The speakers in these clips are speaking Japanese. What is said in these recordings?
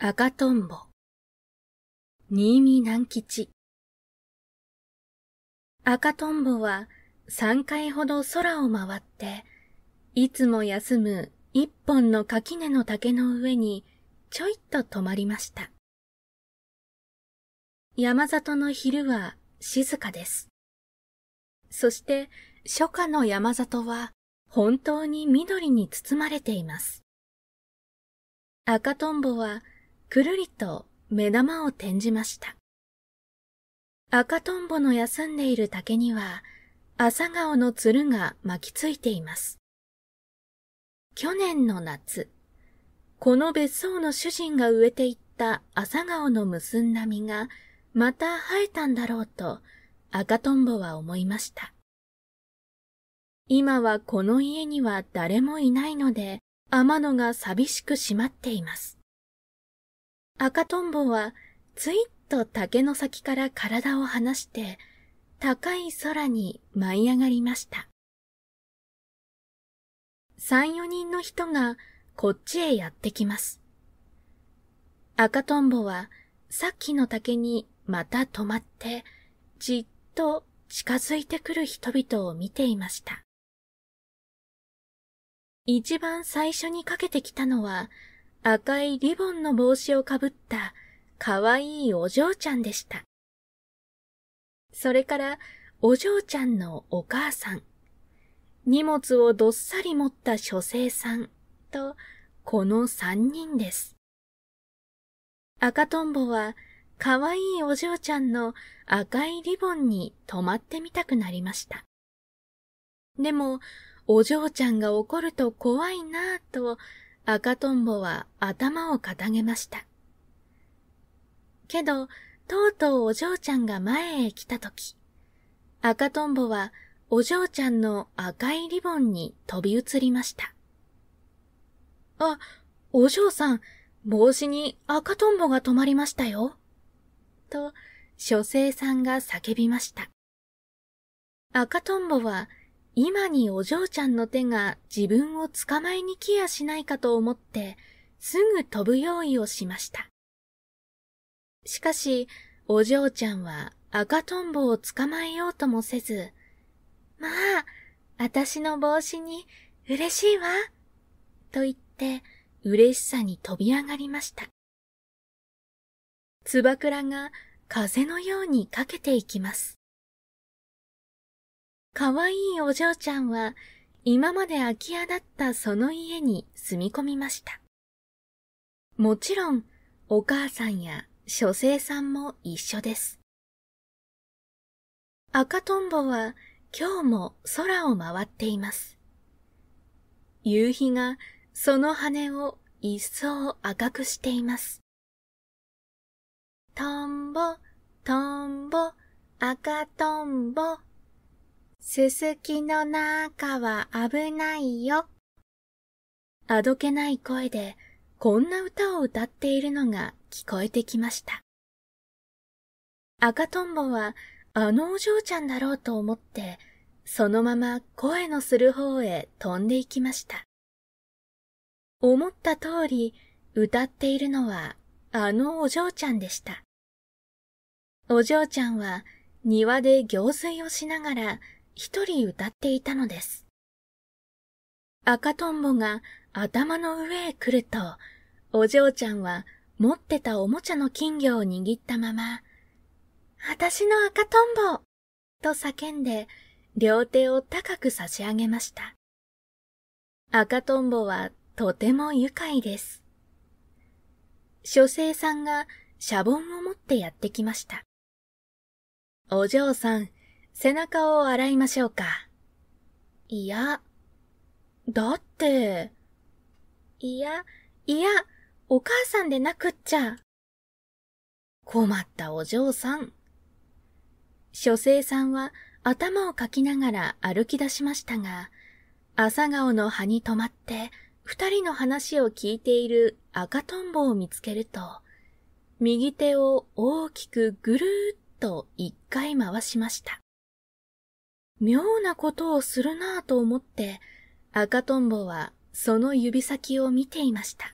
赤とんぼ、新見南吉。赤とんぼは3回ほど空を回って、いつも休む一本の垣根の竹の上にちょいと止まりました。山里の昼は静かです。そして初夏の山里は本当に緑に包まれています。赤とんぼはくるりと目玉を転じました。赤とんぼの休んでいる竹には、朝顔のつるが巻きついています。去年の夏、この別荘の主人が植えていった朝顔の結んだ実が、また生えたんだろうと、赤とんぼは思いました。今はこの家には誰もいないので、天野が寂しく閉まっています。赤とんぼはついっと竹の先から体を離して高い空に舞い上がりました。三四人の人がこっちへやってきます。赤とんぼはさっきの竹にまた止まってじっと近づいてくる人々を見ていました。一番最初にかけてきたのは赤いリボンの帽子をかぶったかわいいお嬢ちゃんでした。それからお嬢ちゃんのお母さん、荷物をどっさり持った書生さんとこの三人です。赤とんぼはかわいいお嬢ちゃんの赤いリボンに泊まってみたくなりました。でも、お嬢ちゃんが怒ると怖いなぁと赤とんぼは頭をかたげました。けど、とうとうお嬢ちゃんが前へ来たとき、赤とんぼはお嬢ちゃんの赤いリボンに飛び移りました。あ、お嬢さん、帽子に赤とんぼが止まりましたよ。と、書生さんが叫びました。赤とんぼは今にお嬢ちゃんの手が自分を捕まえに来やしないかと思って、すぐ飛ぶ用意をしました。しかし、お嬢ちゃんは赤とんぼを捕まえようともせず、まあ、私の帽子に嬉しいわ、と言って、嬉しさに飛び上がりました。つばくらが風のようにかけていきます。かわいいお嬢ちゃんは、今まで空き家だったその家に住み込みました。もちろん、お母さんや書生さんも一緒です。赤とんぼは今日も空を回っています。夕日がその羽を一層赤くしています。とんぼ、とんぼ、赤とんぼ。すすきの中は危ないよ。あどけない声で、こんな歌を歌っているのが聞こえてきました。赤とんぼは、あのお嬢ちゃんだろうと思って、そのまま声のする方へ飛んでいきました。思った通り、歌っているのは、あのお嬢ちゃんでした。お嬢ちゃんは、庭で行水をしながら、一人歌っていたのです。赤とんぼが頭の上へ来ると、お嬢ちゃんは持ってたおもちゃの金魚を握ったまま、私の赤とんぼと叫んで、両手を高く差し上げました。赤とんぼはとても愉快です。書生さんがシャボンを持ってやってきました。お嬢さん、背中を洗いましょうか。いや、だって。いや、いや、お母さんでなくっちゃ。困ったお嬢さん。書生さんは頭をかきながら歩き出しましたが、朝顔の葉に止まって二人の話を聞いている赤とんぼを見つけると、右手を大きくぐるーっと一回回しました。妙なことをするなぁと思って赤とんぼはその指先を見ていました。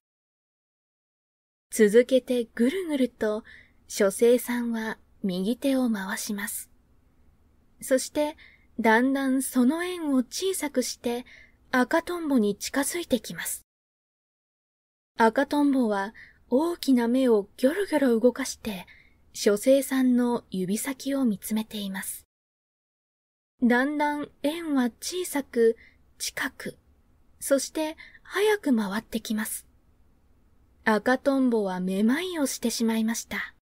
続けてぐるぐると書生さんは右手を回します。そしてだんだんその円を小さくして赤とんぼに近づいてきます。赤とんぼは大きな目をギョロギョロ動かして書生さんの指先を見つめています。だんだん円は小さく、近く、そして早く回ってきます。赤とんぼはめまいをしてしまいました。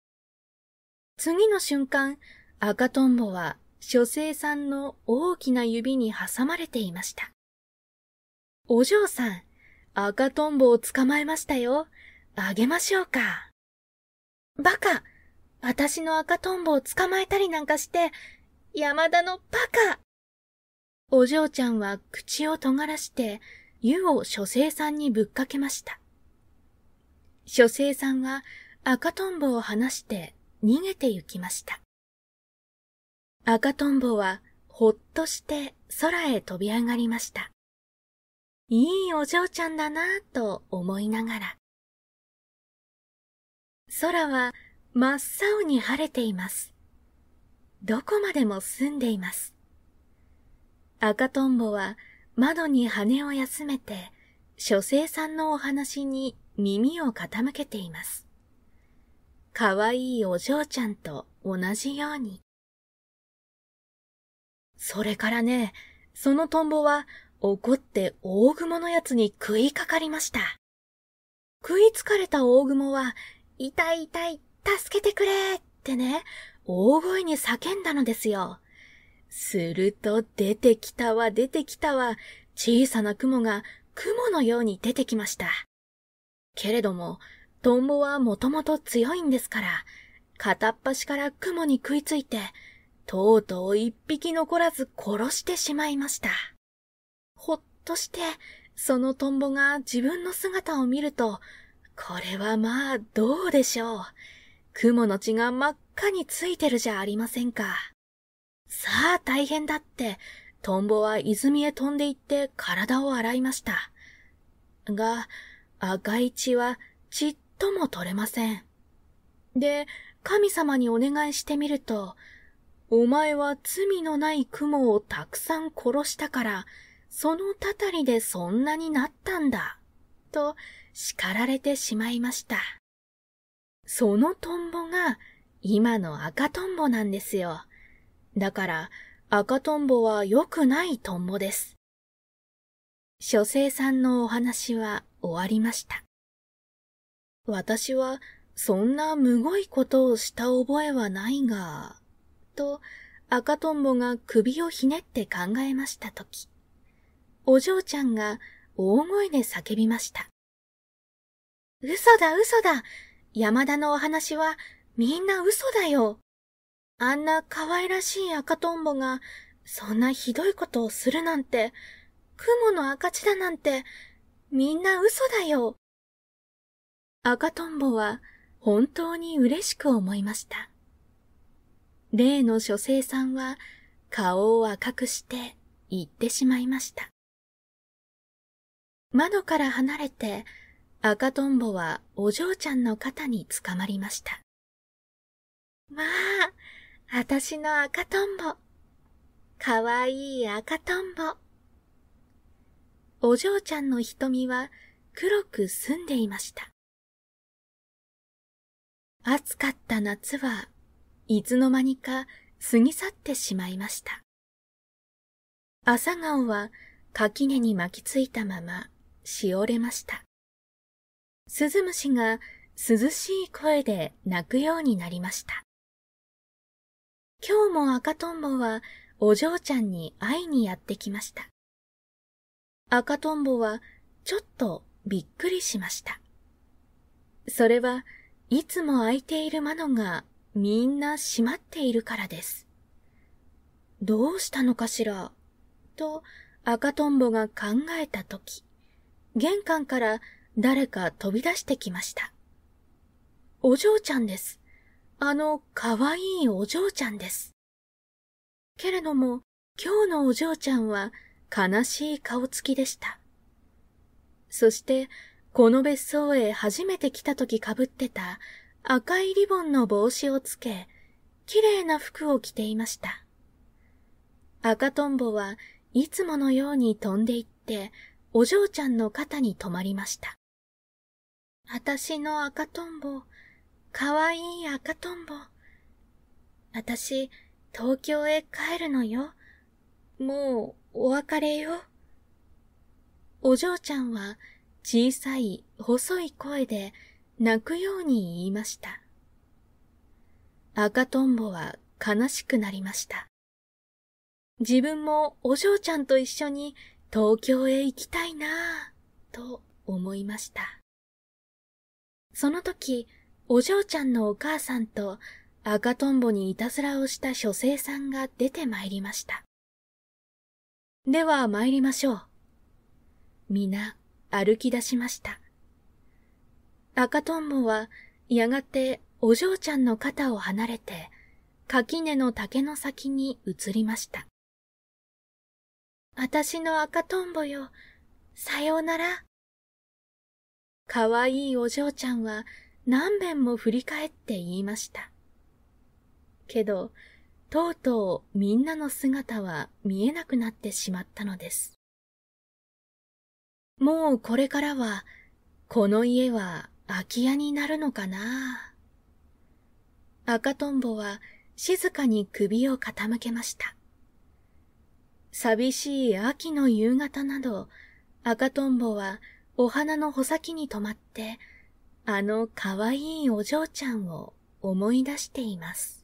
次の瞬間、赤とんぼは書生さんの大きな指に挟まれていました。お嬢さん、赤とんぼを捕まえましたよ。あげましょうか。バカ私の赤とんぼを捕まえたりなんかして、山田のバカお嬢ちゃんは口を尖らして、湯を書生さんにぶっかけました。書生さんは赤とんぼを離して逃げて行きました。赤とんぼはほっとして空へ飛び上がりました。いいお嬢ちゃんだなぁと思いながら。空は真っ青に晴れています。どこまでも住んでいます。赤とんぼは窓に羽を休めて、書生さんのお話に耳を傾けています。かわいいお嬢ちゃんと同じように。それからね、そのトンボは怒って大蜘蛛のやつに食いかかりました。食いつかれた大蜘蛛は、痛い痛い、助けてくれってね、大声に叫んだのですよ。すると、出てきたわ、出てきたわ、小さな雲が雲のように出てきました。けれども、トンボはもともと強いんですから、片っ端から雲に食いついて、とうとう一匹残らず殺してしまいました。ほっとして、そのトンボが自分の姿を見ると、これはまあどうでしょう。雲の血が真っかについてるじゃありませんか。さあ大変だって、トンボは泉へ飛んで行って体を洗いました。が、赤い血はちっとも取れません。で、神様にお願いしてみると、お前は罪のない雲をたくさん殺したから、そのたたりでそんなになったんだ、と叱られてしまいました。そのトンボが今の赤とんぼなんですよ。だから、赤とんぼは良くないとんぼです。書生さんのお話は終わりました。私は、そんなむごいことをした覚えはないが、と、赤とんぼが首をひねって考えましたとき、お嬢ちゃんが大声で叫びました。嘘だ嘘だ山田のお話はみんな嘘だよ。あんな可愛らしい赤とんぼが、そんなひどいことをするなんて、雲の赤字だなんて、みんな嘘だよ。赤とんぼは本当に嬉しく思いました。例の書生さんは顔を赤くして言ってしまいました。窓から離れて赤とんぼはお嬢ちゃんの肩につかまりました。まあ、あたしの赤とんぼ。かわいい赤とんぼ。お嬢ちゃんの瞳は黒く澄んでいました。暑かった夏はいつの間にか過ぎ去ってしまいました。朝顔は垣根に巻きついたまましおれました。鈴虫が涼しい声で鳴くようになりました。今日も赤とんぼはお嬢ちゃんに会いにやってきました。赤とんぼはちょっとびっくりしました。それはいつも開いている窓がみんな閉まっているからです。どうしたのかしらと赤とんぼが考えたとき、玄関から誰か飛び出してきました。お嬢ちゃんです。あのかわいいお嬢ちゃんです。けれども、今日のお嬢ちゃんは悲しい顔つきでした。そして、この別荘へ初めて来た時かぶってた赤いリボンの帽子をつけ、綺麗な服を着ていました。赤とんぼはいつものように飛んでいって、お嬢ちゃんの肩に止まりました。あたしの赤とんぼ、かわいい赤とんぼ。私、東京へ帰るのよ。もう、お別れよ。お嬢ちゃんは、小さい、細い声で、泣くように言いました。赤とんぼは悲しくなりました。自分もお嬢ちゃんと一緒に東京へ行きたいなぁ、と思いました。その時、お嬢ちゃんのお母さんと赤とんぼにいたずらをした書生さんが出てまいりました。では参りましょう。皆歩き出しました。赤とんぼはやがてお嬢ちゃんの肩を離れて垣根の竹の先に移りました。私の赤とんぼよ、さようなら。かわいいお嬢ちゃんは何べんも振り返って言いました。けど、とうとうみんなの姿は見えなくなってしまったのです。もうこれからは、この家は空き家になるのかな赤とんぼは静かに首を傾けました。寂しい秋の夕方など、赤とんぼはお花の穂先に止まってあの可愛いお嬢ちゃんを思い出しています。